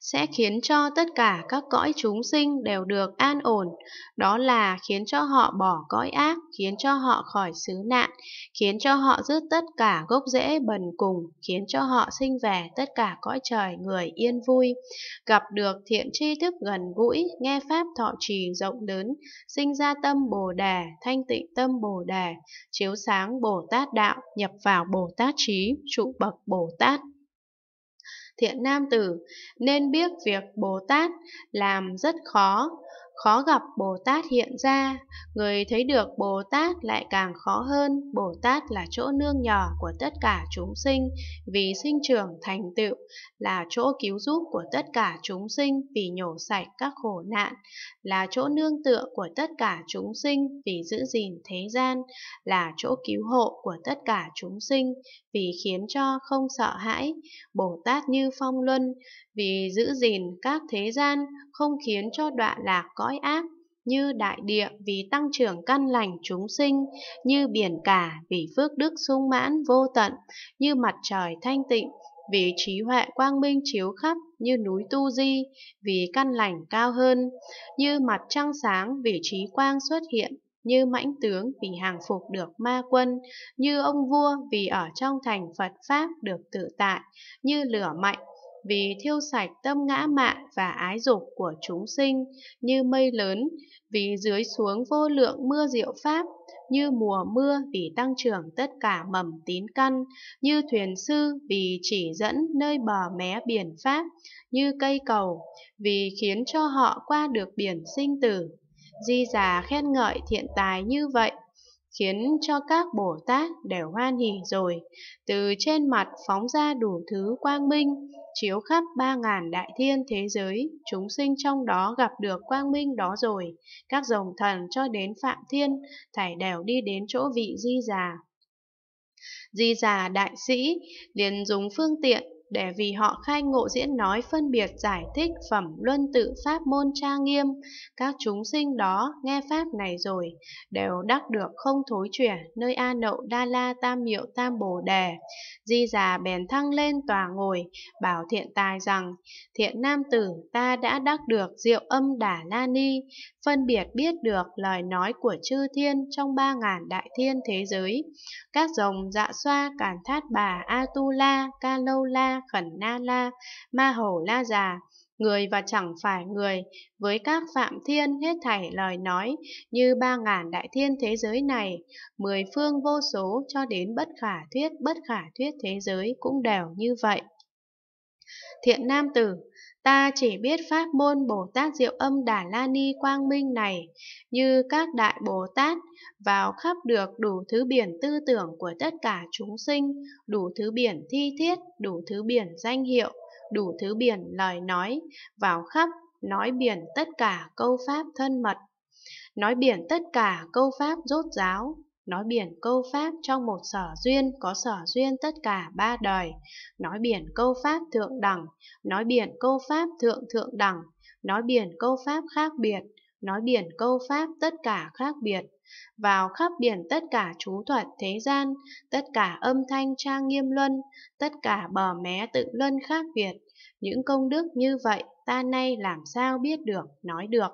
sẽ khiến cho tất cả các cõi chúng sinh đều được an ổn, đó là khiến cho họ bỏ cõi ác, khiến cho họ khỏi xứ nạn, khiến cho họ dứt tất cả gốc rễ bần cùng, khiến cho họ sinh về tất cả cõi trời người yên vui, gặp được thiện tri thức gần gũi, nghe pháp thọ trì rộng lớn, sinh ra tâm Bồ đề, thanh tịnh tâm Bồ đề, chiếu sáng Bồ Tát đạo, nhập vào Bồ Tát trí, trụ bậc Bồ Tát thiện nam tử nên biết việc Bồ Tát làm rất khó, khó gặp Bồ Tát hiện ra, người thấy được Bồ Tát lại càng khó hơn, Bồ Tát là chỗ nương nhờ của tất cả chúng sinh vì sinh trưởng thành tựu, là chỗ cứu giúp của tất cả chúng sinh vì nhổ sạch các khổ nạn, là chỗ nương tựa của tất cả chúng sinh vì giữ gìn thế gian, là chỗ cứu hộ của tất cả chúng sinh vì khiến cho không sợ hãi, Bồ Tát như phong luân, vì giữ gìn các thế gian, không khiến cho đọa lạc có cõi ác, như đại địa vì tăng trưởng căn lành chúng sinh, như biển cả vì phước đức sung mãn vô tận, như mặt trời thanh tịnh vì trí huệ quang minh chiếu khắp như núi tu di vì căn lành cao hơn như mặt trăng sáng vì trí quang xuất hiện như mãnh tướng vì hàng phục được ma quân như ông vua vì ở trong thành phật pháp được tự tại như lửa mạnh vì thiêu sạch tâm ngã mạn và ái dục của chúng sinh như mây lớn, vì dưới xuống vô lượng mưa diệu pháp, như mùa mưa vì tăng trưởng tất cả mầm tín căn, như thuyền sư vì chỉ dẫn nơi bờ mé biển pháp, như cây cầu vì khiến cho họ qua được biển sinh tử. Di già khen ngợi thiện tài như vậy khiến cho các Bồ Tát đều hoan hỉ rồi, từ trên mặt phóng ra đủ thứ quang minh, chiếu khắp ba ngàn đại thiên thế giới, chúng sinh trong đó gặp được quang minh đó rồi, các dòng thần cho đến Phạm Thiên, thảy đều đi đến chỗ vị di già. Di già đại sĩ liền dùng phương tiện để vì họ khai ngộ diễn nói phân biệt giải thích phẩm luân tự pháp môn tra nghiêm, các chúng sinh đó nghe pháp này rồi, đều đắc được không thối chuyển nơi A Nậu Đa La Tam Miệu Tam Bồ Đề. Di già bèn thăng lên tòa ngồi, bảo thiện tài rằng, thiện nam tử ta đã đắc được diệu âm Đà La Ni, phân biệt biết được lời nói của chư thiên trong ba ngàn đại thiên thế giới. Các dòng dạ xoa, càn thát bà, A Tu La, Ca khẩn na la, ma hầu la già, người và chẳng phải người, với các phạm thiên hết thảy lời nói, như ba ngàn đại thiên thế giới này, mười phương vô số cho đến bất khả thuyết bất khả thuyết thế giới cũng đều như vậy. Thiện nam tử, Ta chỉ biết pháp môn Bồ Tát Diệu Âm Đà La Ni Quang Minh này, như các đại Bồ Tát, vào khắp được đủ thứ biển tư tưởng của tất cả chúng sinh, đủ thứ biển thi thiết, đủ thứ biển danh hiệu, đủ thứ biển lời nói, vào khắp nói biển tất cả câu pháp thân mật, nói biển tất cả câu pháp rốt giáo, Nói biển câu Pháp trong một sở duyên có sở duyên tất cả ba đời. Nói biển câu Pháp thượng đẳng, nói biển câu Pháp thượng thượng đẳng, nói biển câu Pháp khác biệt, nói biển câu Pháp tất cả khác biệt. Vào khắp biển tất cả chú thuật thế gian, tất cả âm thanh trang nghiêm luân, tất cả bờ mé tự luân khác biệt. Những công đức như vậy ta nay làm sao biết được, nói được.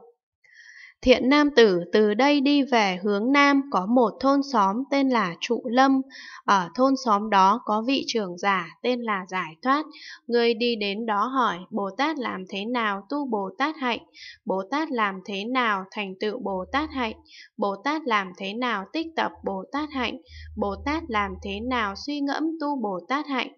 Thiện nam tử từ đây đi về hướng nam có một thôn xóm tên là Trụ Lâm. Ở thôn xóm đó có vị trưởng giả tên là Giải Thoát. Người đi đến đó hỏi Bồ Tát làm thế nào tu Bồ Tát hạnh? Bồ Tát làm thế nào thành tựu Bồ Tát hạnh? Bồ Tát làm thế nào tích tập Bồ Tát hạnh? Bồ Tát làm thế nào suy ngẫm tu Bồ Tát hạnh?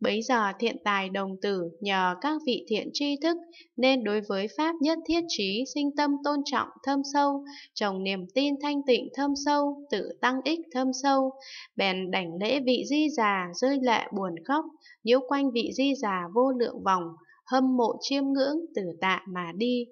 Bấy giờ thiện tài đồng tử nhờ các vị thiện tri thức nên đối với Pháp nhất thiết trí sinh tâm tôn trọng thâm sâu, trồng niềm tin thanh tịnh thâm sâu, tự tăng ích thâm sâu, bèn đảnh lễ vị di già rơi lệ buồn khóc, nhiễu quanh vị di già vô lượng vòng, hâm mộ chiêm ngưỡng tử tạ mà đi.